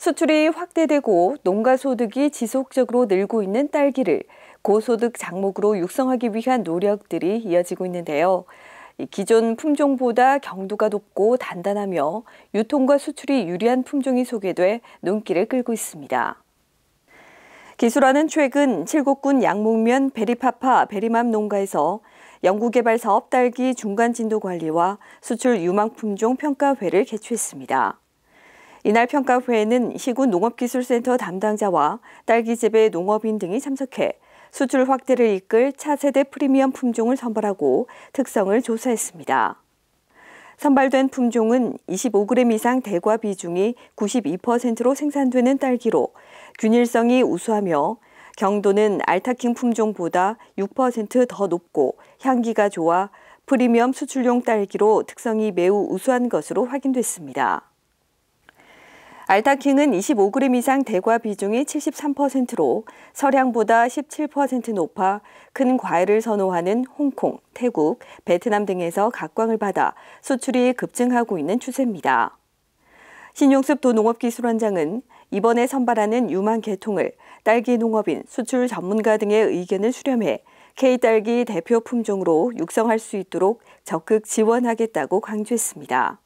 수출이 확대되고 농가 소득이 지속적으로 늘고 있는 딸기를 고소득 작목으로 육성하기 위한 노력들이 이어지고 있는데요. 기존 품종보다 경도가 높고 단단하며 유통과 수출이 유리한 품종이 소개돼 눈길을 끌고 있습니다. 기술화는 최근 칠곡군 양목면 베리파파 베리맘 농가에서 연구개발 사업 딸기 중간 진도 관리와 수출 유망 품종 평가회를 개최했습니다. 이날 평가회에는 시군 농업기술센터 담당자와 딸기집의 농업인 등이 참석해 수출 확대를 이끌 차세대 프리미엄 품종을 선발하고 특성을 조사했습니다. 선발된 품종은 25g 이상 대과 비중이 92%로 생산되는 딸기로 균일성이 우수하며 경도는 알타킹 품종보다 6%더 높고 향기가 좋아 프리미엄 수출용 딸기로 특성이 매우 우수한 것으로 확인됐습니다. 알타킹은 25g 이상 대과 비중이 73%로 서량보다 17% 높아 큰 과일을 선호하는 홍콩, 태국, 베트남 등에서 각광을 받아 수출이 급증하고 있는 추세입니다. 신용습 도농업기술원장은 이번에 선발하는 유망 계통을 딸기 농업인, 수출 전문가 등의 의견을 수렴해 K딸기 대표 품종으로 육성할 수 있도록 적극 지원하겠다고 강조했습니다.